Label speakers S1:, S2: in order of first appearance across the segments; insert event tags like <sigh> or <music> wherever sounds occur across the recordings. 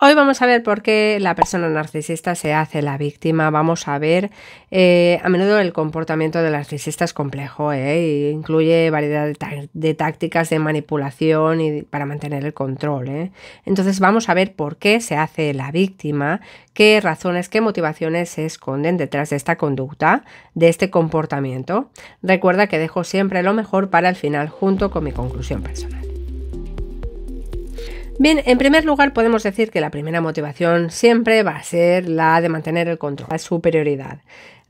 S1: Hoy vamos a ver por qué la persona narcisista se hace la víctima. Vamos a ver eh, a menudo el comportamiento del narcisista es complejo e incluye variedad de, tácticas de manipulación y para mantener el control. ¿eh? Entonces vamos a ver por qué se hace la víctima, qué razones, qué motivaciones se esconden detrás de esta conducta, de este comportamiento. Recuerda que dejo siempre lo mejor para el final junto con mi conclusión personal. Bien, en primer lugar podemos decir que la primera motivación siempre va a ser la de mantener el control, la superioridad.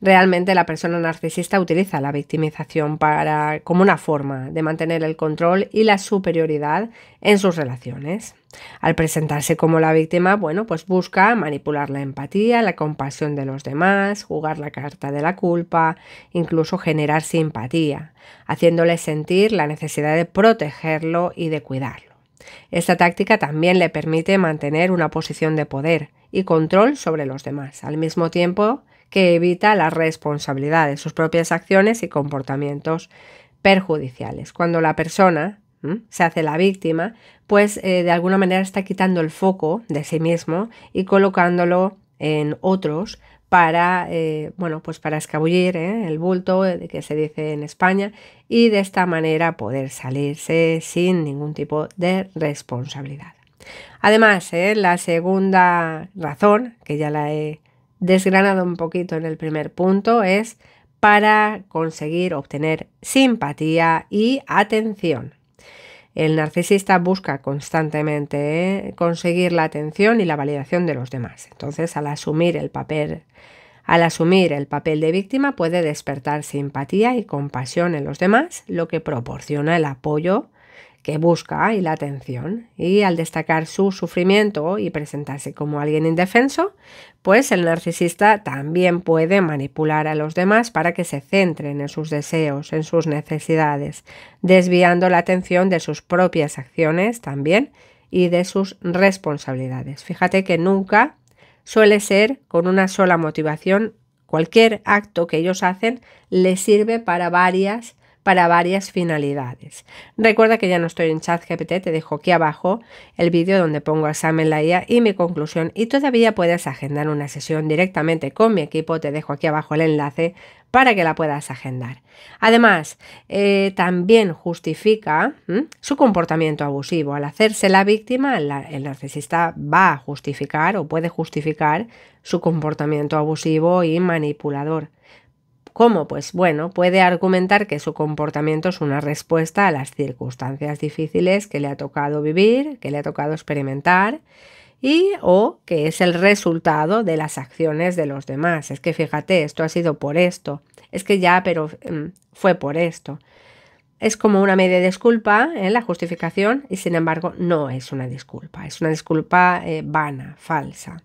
S1: Realmente la persona narcisista utiliza la victimización para, como una forma de mantener el control y la superioridad en sus relaciones. Al presentarse como la víctima, bueno, pues busca manipular la empatía, la compasión de los demás, jugar la carta de la culpa, incluso generar simpatía, haciéndole sentir la necesidad de protegerlo y de cuidarlo. Esta táctica también le permite mantener una posición de poder y control sobre los demás, al mismo tiempo que evita la responsabilidad de sus propias acciones y comportamientos perjudiciales. Cuando la persona se hace la víctima, pues eh, de alguna manera está quitando el foco de sí mismo y colocándolo en otros para, eh, bueno, pues para escabullir ¿eh? el bulto eh, que se dice en España y de esta manera poder salirse sin ningún tipo de responsabilidad. Además, la segunda razón, que ya la he desgranado un poquito en el primer punto, es para conseguir obtener simpatía y atención. El narcisista busca constantemente ¿eh? conseguir la atención y la validación de los demás. Entonces, al asumir el papel, al asumir el papel de víctima puede despertar simpatía y compasión en los demás, lo que proporciona el apoyo que busca y la atención, y al destacar su sufrimiento y presentarse como alguien indefenso, pues el narcisista también puede manipular a los demás para que se centren en sus deseos, en sus necesidades, desviando la atención de sus propias acciones también y de sus responsabilidades. Fíjate que nunca suele ser con una sola motivación. Cualquier acto que ellos hacen les sirve para varias para varias finalidades. Recuerda que ya no estoy en ChatGPT, te dejo aquí abajo el vídeo donde pongo examen la IA y mi conclusión y todavía puedes agendar una sesión directamente con mi equipo, te dejo aquí abajo el enlace para que la puedas agendar. Además, eh, también justifica su comportamiento abusivo. Al hacerse la víctima, el narcisista va a justificar o puede justificar su comportamiento abusivo y manipulador. ¿Cómo? Pues bueno, puede argumentar que su comportamiento es una respuesta a las circunstancias difíciles que le ha tocado vivir, que le ha tocado experimentar y o que es el resultado de las acciones de los demás. Es que fíjate, esto ha sido por esto, es que ya, pero mm, fue por esto. Es como una media disculpa en ¿eh? la justificación y sin embargo no es una disculpa, es una disculpa eh, vana, falsa.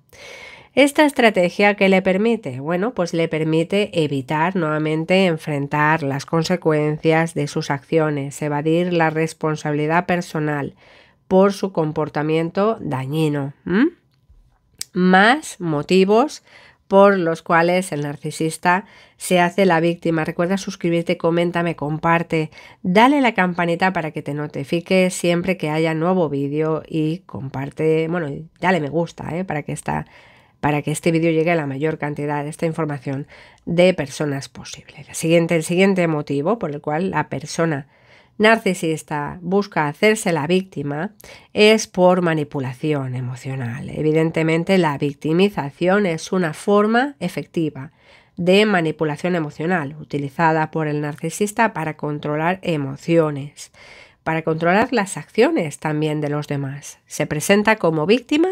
S1: Esta estrategia que le permite, bueno, pues le permite evitar nuevamente enfrentar las consecuencias de sus acciones, evadir la responsabilidad personal por su comportamiento dañino. Más motivos por los cuales el narcisista se hace la víctima. Recuerda suscribirte, coméntame, comparte, dale la campanita para que te notifique siempre que haya nuevo vídeo y comparte, bueno, dale me gusta ¿eh? para que esta para que este vídeo llegue a la mayor cantidad de esta información de personas posible. el siguiente motivo por el cual la persona narcisista busca hacerse la víctima es por manipulación emocional. Evidentemente la victimización es una forma efectiva de manipulación emocional utilizada por el narcisista para controlar emociones, para controlar las acciones también de los demás. Se presenta como víctima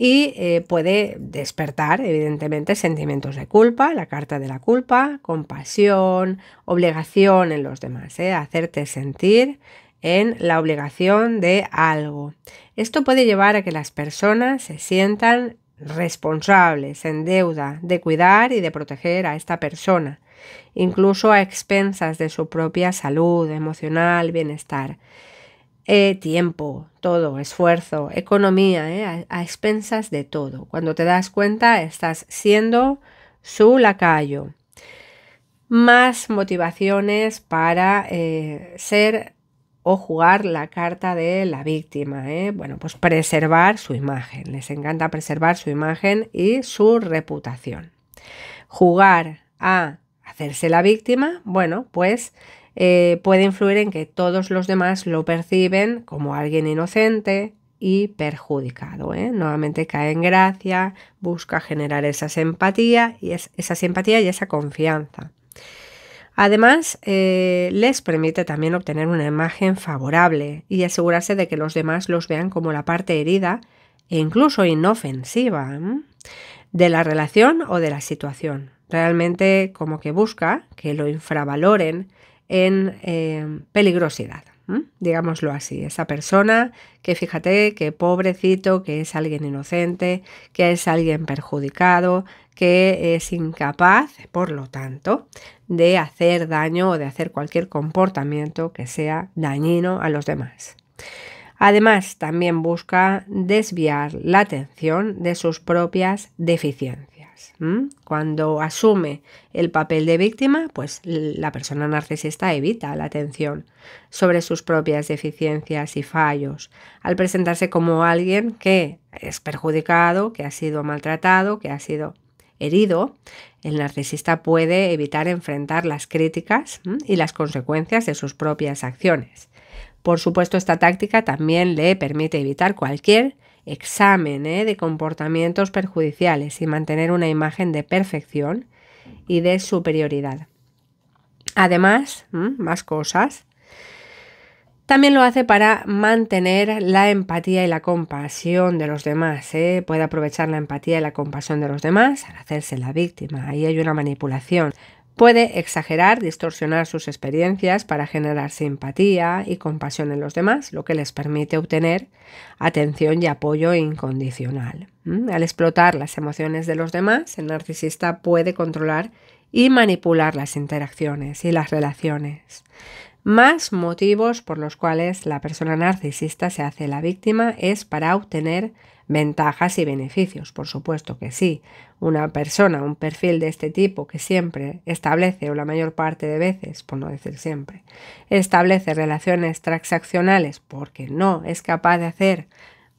S1: y eh, puede despertar, evidentemente, sentimientos de culpa, la carta de la culpa, compasión, obligación en los demás, ¿eh? hacerte sentir en la obligación de algo. Esto puede llevar a que las personas se sientan responsables, en deuda, de cuidar y de proteger a esta persona, incluso a expensas de su propia salud emocional, bienestar. Eh, tiempo, todo, esfuerzo, economía, eh, a, expensas de todo. Cuando te das cuenta, estás siendo su lacayo. Más motivaciones para eh, ser o jugar la carta de la víctima. Bueno, pues preservar su imagen. Les encanta preservar su imagen y su reputación. Jugar a hacerse la víctima, bueno, pues eh, puede influir en que todos los demás lo perciben como alguien inocente y perjudicado. ¿eh? Nuevamente cae en gracia, busca generar esa simpatía y, esa, simpatía y esa confianza. Además, eh, les permite también obtener una imagen favorable y asegurarse de que los demás los vean como la parte herida e incluso inofensiva de la relación o de la situación. Realmente como que busca que lo infravaloren en eh, peligrosidad, digámoslo así. Esa persona que fíjate que pobrecito, que es alguien inocente, que es alguien perjudicado, que es incapaz, por lo tanto, de hacer daño o de hacer cualquier comportamiento que sea dañino a los demás. Además, también busca desviar la atención de sus propias deficiencias. Cuando asume el papel de víctima, pues la persona narcisista evita la atención sobre sus propias deficiencias y fallos, al presentarse como alguien que es perjudicado, que ha sido maltratado, que ha sido herido, el narcisista puede evitar enfrentar las críticas y las consecuencias de sus propias acciones. Por supuesto, esta táctica también le permite evitar cualquier examen ¿eh? de comportamientos perjudiciales y mantener una imagen de perfección y de superioridad. Además, más cosas, también lo hace para mantener la empatía y la compasión de los demás. ¿eh? Puede aprovechar la empatía y la compasión de los demás al hacerse la víctima. Ahí hay una manipulación. Puede exagerar, distorsionar sus experiencias para generar simpatía y compasión en los demás, lo que les permite obtener atención y apoyo incondicional. Al explotar las emociones de los demás, el narcisista puede controlar y manipular las interacciones y las relaciones. Más motivos por los cuales la persona narcisista se hace la víctima es para obtener Ventajas y beneficios, por supuesto que sí. Una persona, un perfil de este tipo que siempre establece, o la mayor parte de veces, por no decir siempre, establece relaciones transaccionales porque no es capaz de hacer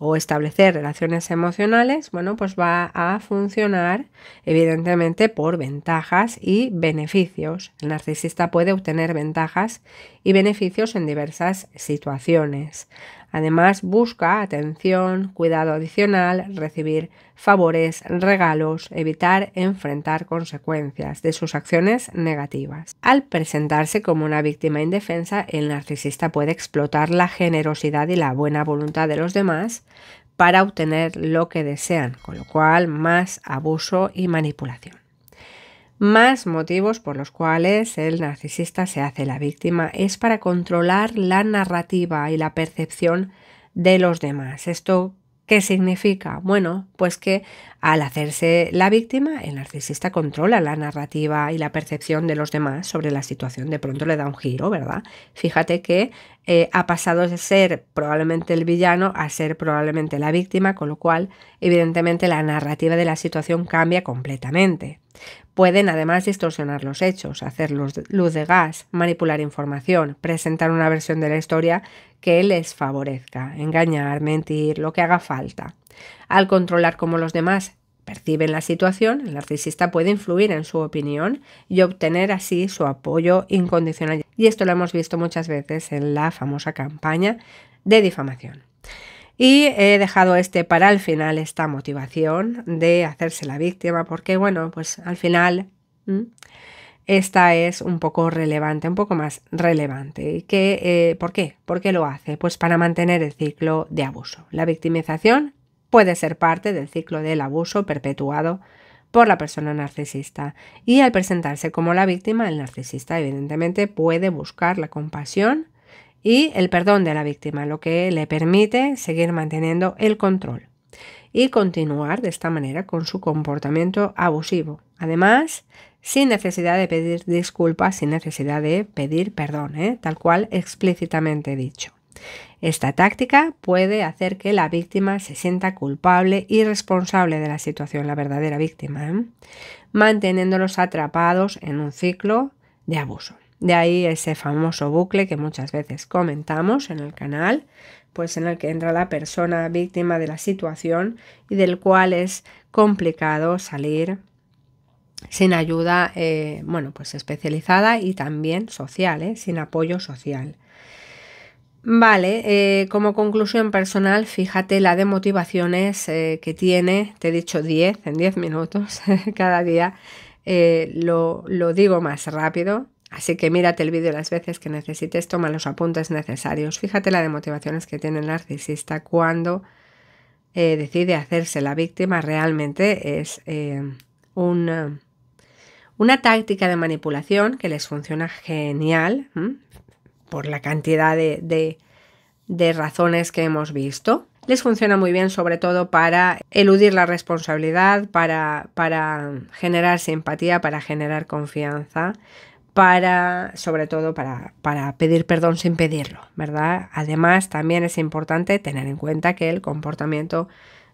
S1: o establecer relaciones emocionales, bueno, pues va a funcionar evidentemente por ventajas y beneficios. El narcisista puede obtener ventajas y beneficios en diversas situaciones. Además, busca atención, cuidado adicional, recibir favores, regalos, evitar enfrentar consecuencias de sus acciones negativas. Al presentarse como una víctima indefensa, el narcisista puede explotar la generosidad y la buena voluntad de los demás para obtener lo que desean, con lo cual más abuso y manipulación. Más motivos por los cuales el narcisista se hace la víctima es para controlar la narrativa y la percepción de los demás. ¿Esto qué significa? Bueno, pues que al hacerse la víctima, el narcisista controla la narrativa y la percepción de los demás sobre la situación. De pronto le da un giro, ¿verdad? Fíjate que eh, ha pasado de ser probablemente el villano a ser probablemente la víctima, con lo cual, evidentemente, la narrativa de la situación cambia completamente. Pueden además distorsionar los hechos, hacer luz de gas, manipular información, presentar una versión de la historia que les favorezca, engañar, mentir, lo que haga falta. Al controlar cómo los demás perciben la situación, el narcisista puede influir en su opinión y obtener así su apoyo incondicional. Y esto lo hemos visto muchas veces en la famosa campaña de difamación. Y he dejado este para el final, esta motivación de hacerse la víctima, porque bueno, pues al final esta es un poco relevante, un poco más relevante. ¿Y qué, eh, ¿Por qué? ¿Por qué lo hace? Pues para mantener el ciclo de abuso. La victimización puede ser parte del ciclo del abuso perpetuado por la persona narcisista. Y al presentarse como la víctima, el narcisista evidentemente puede buscar la compasión y el perdón de la víctima, lo que le permite seguir manteniendo el control y continuar de esta manera con su comportamiento abusivo. Además, sin necesidad de pedir disculpas, sin necesidad de pedir perdón, ¿eh? tal cual explícitamente dicho. Esta táctica puede hacer que la víctima se sienta culpable y responsable de la situación, la verdadera víctima, ¿eh? manteniéndolos atrapados en un ciclo de abuso. De ahí ese famoso bucle que muchas veces comentamos en el canal, pues en el que entra la persona víctima de la situación y del cual es complicado salir sin ayuda, eh, bueno, pues especializada y también social, eh, sin apoyo social. Vale, eh, como conclusión personal, fíjate la de motivaciones que tiene, te he dicho 10 en 10 minutos <laughs> cada día, lo, lo digo más rápido, Así que mírate el vídeo las veces que necesites, toma los apuntes necesarios, fíjate la de motivaciones que tiene el narcisista cuando eh, decide hacerse la víctima, realmente es eh, eh, una táctica de manipulación que les funciona genial por la cantidad de, razones que hemos visto les funciona muy bien sobre todo para eludir la responsabilidad, para generar simpatía, para generar confianza para, sobre todo, para, pedir perdón sin pedirlo, ¿verdad? Además, también es importante tener en cuenta que el comportamiento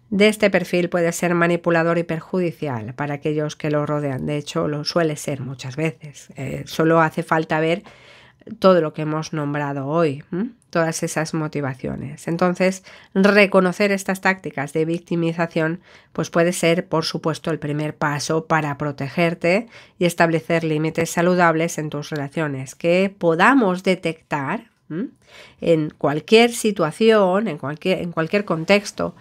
S1: de este perfil puede ser manipulador y perjudicial para aquellos que lo rodean. De hecho, lo suele ser muchas veces. Eh, solo hace falta ver todo lo que hemos nombrado hoy, todas esas motivaciones. Entonces, reconocer estas tácticas de victimización pues puede ser, por supuesto, el primer paso para protegerte y establecer límites saludables en tus relaciones que podamos detectar en cualquier situación, en cualquier, en cualquier contexto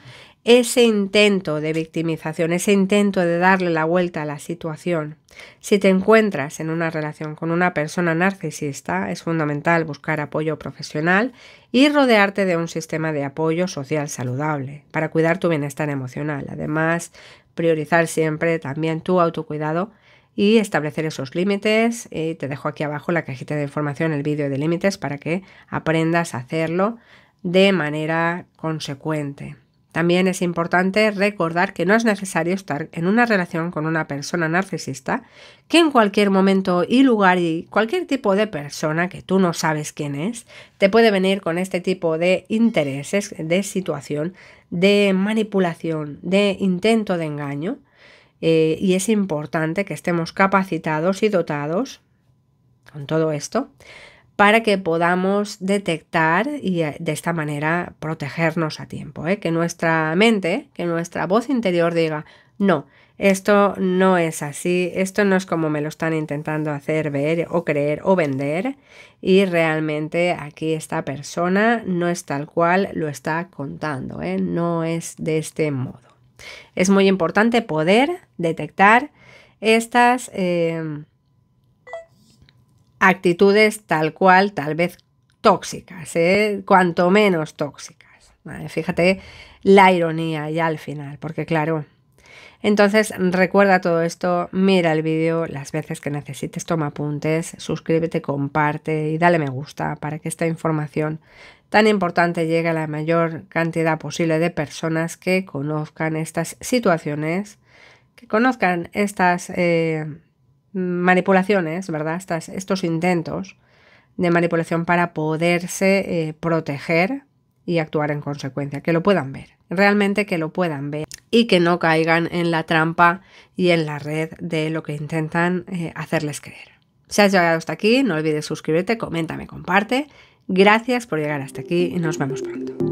S1: ese intento de victimización, ese intento de darle la vuelta a la situación. Si te encuentras en una relación con una persona narcisista, es fundamental buscar apoyo profesional y rodearte de un sistema de apoyo social saludable para cuidar tu bienestar emocional. Además, priorizar siempre también tu autocuidado y establecer esos límites. te dejo aquí abajo la cajita de información, el vídeo de límites para que aprendas a hacerlo de manera consecuente. También es importante recordar que no es necesario estar en una relación con una persona narcisista, que en cualquier momento y lugar y cualquier tipo de persona que tú no sabes quién es, te puede venir con este tipo de intereses, de situación, de manipulación, de intento de engaño. Eh, y es importante que estemos capacitados y dotados con todo esto para que podamos detectar y eh, de esta manera protegernos a tiempo, ¿eh? que nuestra mente, que nuestra voz interior diga, no, esto no es así, esto no es como me lo están intentando hacer ver o creer o vender y realmente aquí esta persona no es tal cual lo está contando, ¿eh? no es de este modo. Es muy importante poder detectar estas actitudes tal cual, tal vez tóxicas, ¿eh? cuanto menos tóxicas. Fíjate la ironía ya al final, porque claro. Entonces recuerda todo esto, mira el vídeo las veces que necesites, toma apuntes, suscríbete, comparte y dale me gusta para que esta información tan importante llegue a la mayor cantidad posible de personas que conozcan estas situaciones, que conozcan estas... Eh, manipulaciones, ¿verdad? estos intentos de manipulación para poderse eh, proteger y actuar en consecuencia, que lo puedan ver, realmente que lo puedan ver y que no caigan en la trampa y en la red de lo que intentan eh, hacerles creer. Si has llegado hasta aquí, no olvides suscribirte, coméntame, comparte. Gracias por llegar hasta aquí y nos vemos pronto.